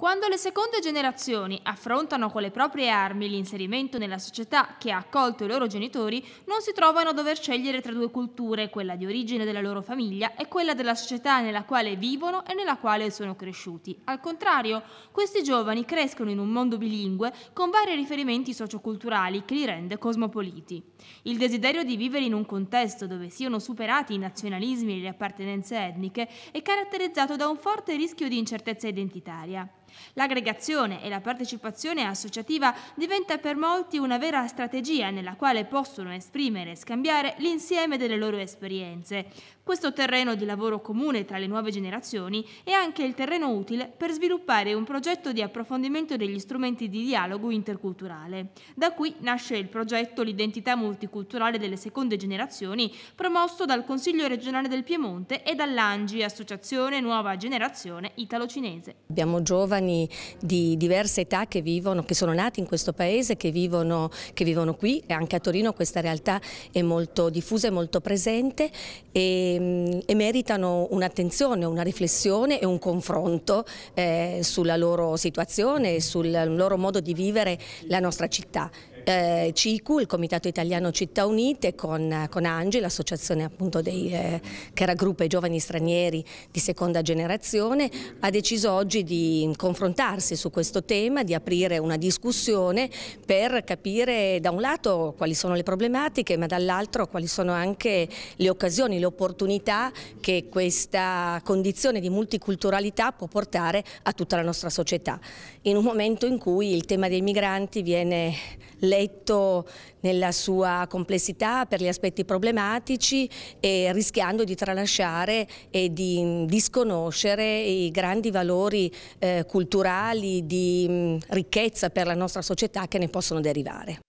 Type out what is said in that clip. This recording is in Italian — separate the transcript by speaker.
Speaker 1: Quando le seconde generazioni affrontano con le proprie armi l'inserimento nella società che ha accolto i loro genitori, non si trovano a dover scegliere tra due culture, quella di origine della loro famiglia e quella della società nella quale vivono e nella quale sono cresciuti. Al contrario, questi giovani crescono in un mondo bilingue con vari riferimenti socioculturali che li rende cosmopoliti. Il desiderio di vivere in un contesto dove siano superati i nazionalismi e le appartenenze etniche è caratterizzato da un forte rischio di incertezza identitaria. L'aggregazione e la partecipazione associativa diventa per molti una vera strategia nella quale possono esprimere e scambiare l'insieme delle loro esperienze. Questo terreno di lavoro comune tra le nuove generazioni è anche il terreno utile per sviluppare un progetto di approfondimento degli strumenti di dialogo interculturale. Da qui nasce il progetto L'identità multiculturale delle seconde generazioni, promosso dal Consiglio regionale del Piemonte e dall'ANGI, Associazione Nuova Generazione Italo-Cinese.
Speaker 2: Abbiamo giovani giovani di diversa età che vivono, che sono nati in questo paese, che vivono, che vivono qui e anche a Torino questa realtà è molto diffusa e molto presente e, mm, e meritano un'attenzione, una riflessione e un confronto eh, sulla loro situazione e sul loro modo di vivere la nostra città eh, CICU, il Comitato Italiano Città Unite, con, con ANGI, l'associazione appunto dei, eh, che raggruppa i giovani stranieri di seconda generazione, ha deciso oggi di confrontarsi su questo tema, di aprire una discussione per capire da un lato quali sono le problematiche, ma dall'altro quali sono anche le occasioni, le opportunità che questa condizione di multiculturalità può portare a tutta la nostra società. In un momento in cui il tema dei migranti viene letto nella sua complessità per gli aspetti problematici e rischiando di tralasciare e di mm, disconoscere i grandi valori eh, culturali di mh, mm, ricchezza per la nostra società che ne possono derivare.